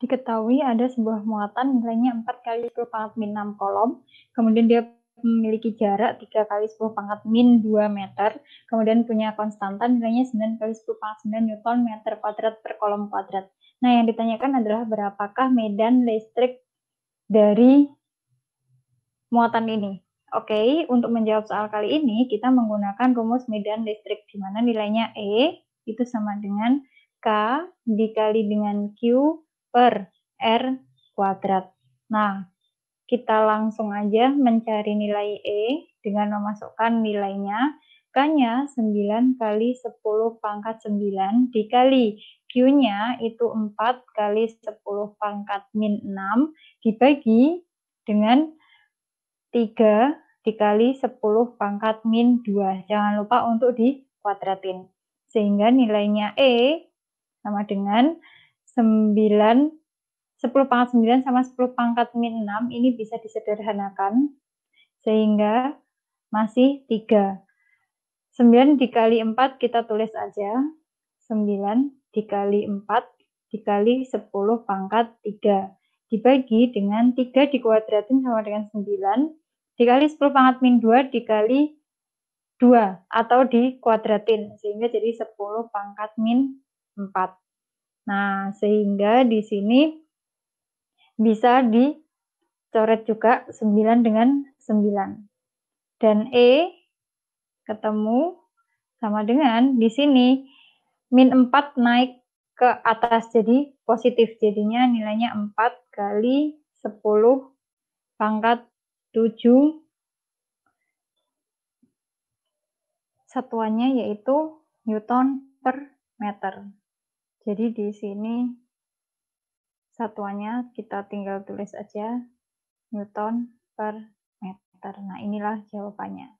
diketahui ada sebuah muatan nilainya 4 kali 10 pangkat min 6 kolom, kemudian dia memiliki jarak 3 kali 10 pangkat min 2 meter, kemudian punya konstanta nilainya 9 kali 10 pangkat 9 newton meter kuadrat per kolom kuadrat. Nah, yang ditanyakan adalah berapakah medan listrik dari muatan ini. Oke, untuk menjawab soal kali ini, kita menggunakan rumus medan listrik, di mana nilainya E itu sama dengan K dikali dengan Q per R kuadrat. Nah, kita langsung aja mencari nilai E dengan memasukkan nilainya. K-nya 9 kali 10 pangkat 9 dikali Q-nya itu 4 kali 10 pangkat min 6 dibagi dengan 3 dikali 10 pangkat min 2. Jangan lupa untuk dikuadratin. Sehingga nilainya E sama dengan 9, 10 pangkat 9 sama 10 pangkat min 6 ini bisa disederhanakan sehingga masih 3. 9 dikali 4 kita tulis aja. 9 dikali 4 dikali 10 pangkat 3. Dibagi dengan 3 dikuadratin sama dengan 9. Dikali 10 pangkat min 2 dikali 2 atau dikuadratin. Sehingga jadi 10 pangkat min 4. Nah, sehingga di sini bisa dicoret juga 9 dengan 9. Dan E ketemu sama dengan di sini min 4 naik ke atas jadi positif. Jadinya nilainya 4 kali 10 pangkat 7 satuannya yaitu Newton per meter. Jadi di sini satuannya kita tinggal tulis aja Newton per meter. Nah, inilah jawabannya.